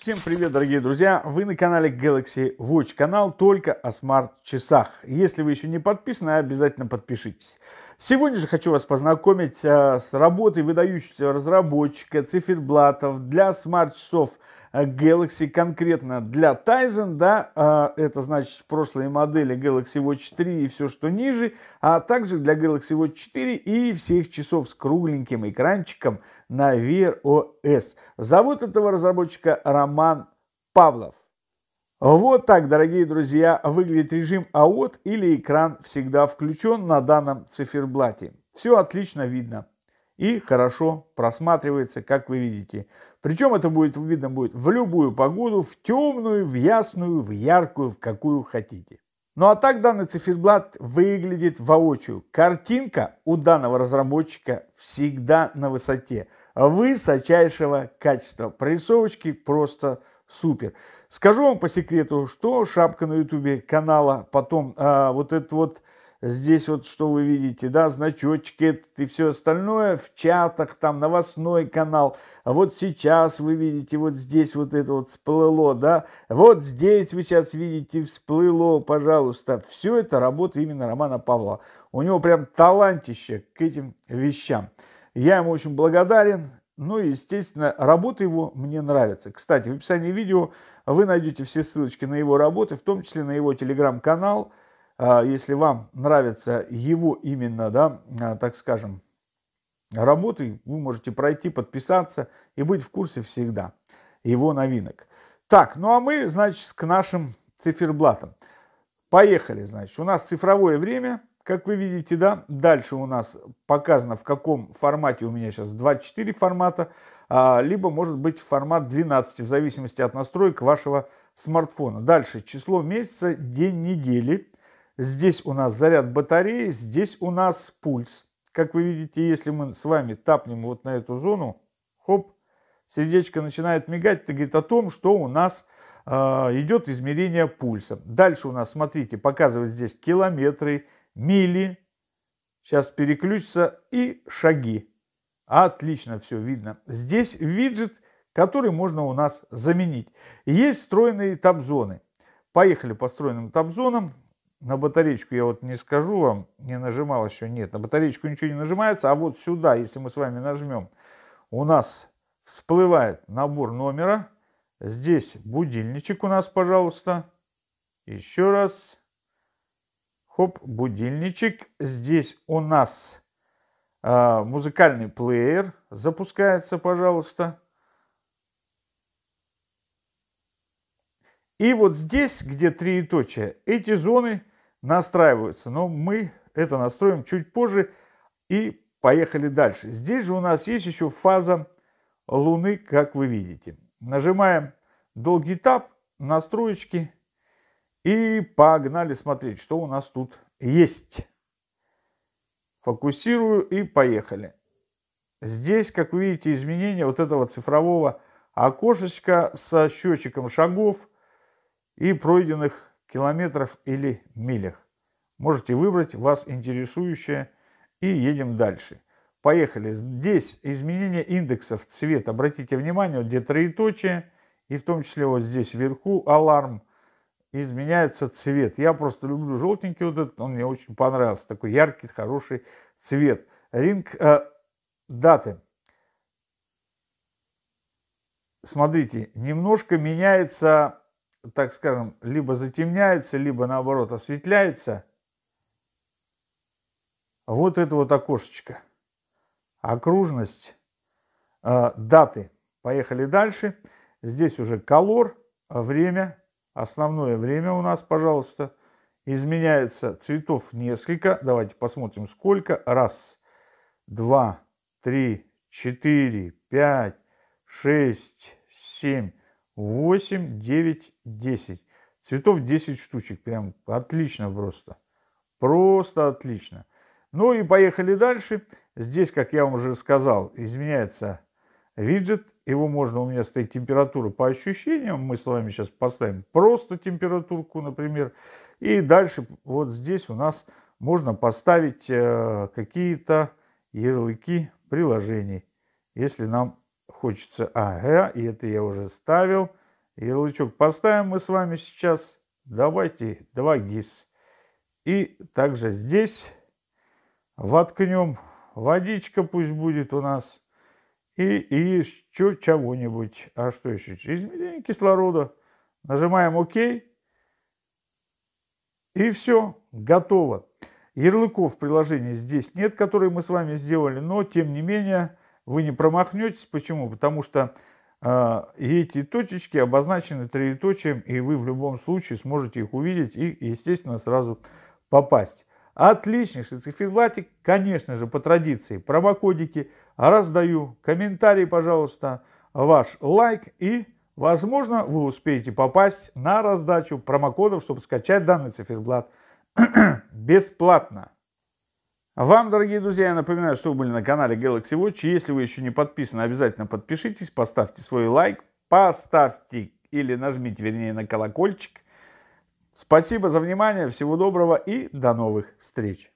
Всем привет, дорогие друзья! Вы на канале Galaxy Watch, канал только о смарт-часах. Если вы еще не подписаны, обязательно подпишитесь. Сегодня же хочу вас познакомить э, с работой выдающегося разработчика циферблатов для смарт-часов Э, Galaxy конкретно для Tizen, да, а, это значит прошлые модели Galaxy Watch 3 и все, что ниже, а также для Galaxy Watch 4 и всех часов с кругленьким экранчиком на Wear OS. Зовут этого разработчика Роман Павлов. Вот так, дорогие друзья, выглядит режим AOT или экран всегда включен на данном циферблате. Все отлично видно и хорошо просматривается, как вы видите. Причем это будет видно будет в любую погоду, в темную, в ясную, в яркую, в какую хотите. Ну а так данный циферблат выглядит воочию. Картинка у данного разработчика всегда на высоте. Высочайшего качества. Прорисовочки просто супер. Скажу вам по секрету, что шапка на ютубе канала, потом а, вот этот вот здесь вот что вы видите, да, значочки и все остальное, в чатах, там новостной канал, а вот сейчас вы видите, вот здесь вот это вот всплыло, да, вот здесь вы сейчас видите всплыло, пожалуйста, все это работа именно Романа Павла. У него прям талантище к этим вещам. Я ему очень благодарен, ну и, естественно, работа его мне нравится. Кстати, в описании видео вы найдете все ссылочки на его работы, в том числе на его телеграм-канал – а, если вам нравится его именно, да, а, так скажем, работы, вы можете пройти, подписаться и быть в курсе всегда его новинок. Так, ну а мы, значит, к нашим циферблатам. Поехали, значит. У нас цифровое время, как вы видите, да. Дальше у нас показано, в каком формате. У меня сейчас 24 формата, а, либо может быть формат 12, в зависимости от настроек вашего смартфона. Дальше число месяца, день недели, Здесь у нас заряд батареи, здесь у нас пульс. Как вы видите, если мы с вами тапнем вот на эту зону, хоп, сердечко начинает мигать, это говорит о том, что у нас э, идет измерение пульса. Дальше у нас, смотрите, показывает здесь километры, мили, сейчас переключится и шаги. Отлично все видно. Здесь виджет, который можно у нас заменить. Есть встроенные табзоны. Поехали по встроенным табзонам на батареечку я вот не скажу вам, не нажимал еще, нет, на батареечку ничего не нажимается, а вот сюда, если мы с вами нажмем, у нас всплывает набор номера, здесь будильничек у нас, пожалуйста, еще раз, хоп, будильничек, здесь у нас э, музыкальный плеер запускается, пожалуйста, И вот здесь, где троеточие, эти зоны настраиваются. Но мы это настроим чуть позже и поехали дальше. Здесь же у нас есть еще фаза Луны, как вы видите. Нажимаем долгий тап настроечки и погнали смотреть, что у нас тут есть. Фокусирую и поехали. Здесь, как вы видите, изменение вот этого цифрового окошечка со счетчиком шагов – и пройденных километров или милях. Можете выбрать вас интересующее и едем дальше. Поехали. Здесь изменение индексов цвет. Обратите внимание, вот где троеточие, и в том числе вот здесь вверху аларм, изменяется цвет. Я просто люблю желтенький вот этот, он мне очень понравился. Такой яркий, хороший цвет. Ринг э, даты. Смотрите, немножко меняется так скажем, либо затемняется, либо наоборот осветляется. Вот это вот окошечко. Окружность э, даты. Поехали дальше. Здесь уже колор, время, основное время у нас, пожалуйста. Изменяется цветов несколько. Давайте посмотрим, сколько. Раз, два, три, четыре, пять, шесть, семь. 8, 9, 10. Цветов 10 штучек. Прям отлично просто. Просто отлично. Ну и поехали дальше. Здесь, как я вам уже сказал, изменяется виджет. Его можно, у меня стоит температура по ощущениям. Мы с вами сейчас поставим просто температурку, например. И дальше вот здесь у нас можно поставить э, какие-то ярлыки приложений, если нам Хочется ага, и это я уже ставил. Ярлычок поставим мы с вами сейчас. Давайте 2 ГИС. И также здесь воткнем водичка пусть будет у нас. И, и еще чего-нибудь. А что еще? Изменение кислорода. Нажимаем ОК. И все, готово. Ярлыков в приложении здесь нет, которые мы с вами сделали, но тем не менее вы не промахнетесь. Почему? Потому что э, эти точечки обозначены троеточием, и вы в любом случае сможете их увидеть и, естественно, сразу попасть. Отличнейший циферблатик, конечно же, по традиции. Промокодики раздаю. Комментарий, пожалуйста, ваш лайк. И, возможно, вы успеете попасть на раздачу промокодов, чтобы скачать данный циферблат бесплатно. Вам, дорогие друзья, я напоминаю, что вы были на канале Galaxy Watch. Если вы еще не подписаны, обязательно подпишитесь, поставьте свой лайк, поставьте или нажмите, вернее, на колокольчик. Спасибо за внимание, всего доброго и до новых встреч.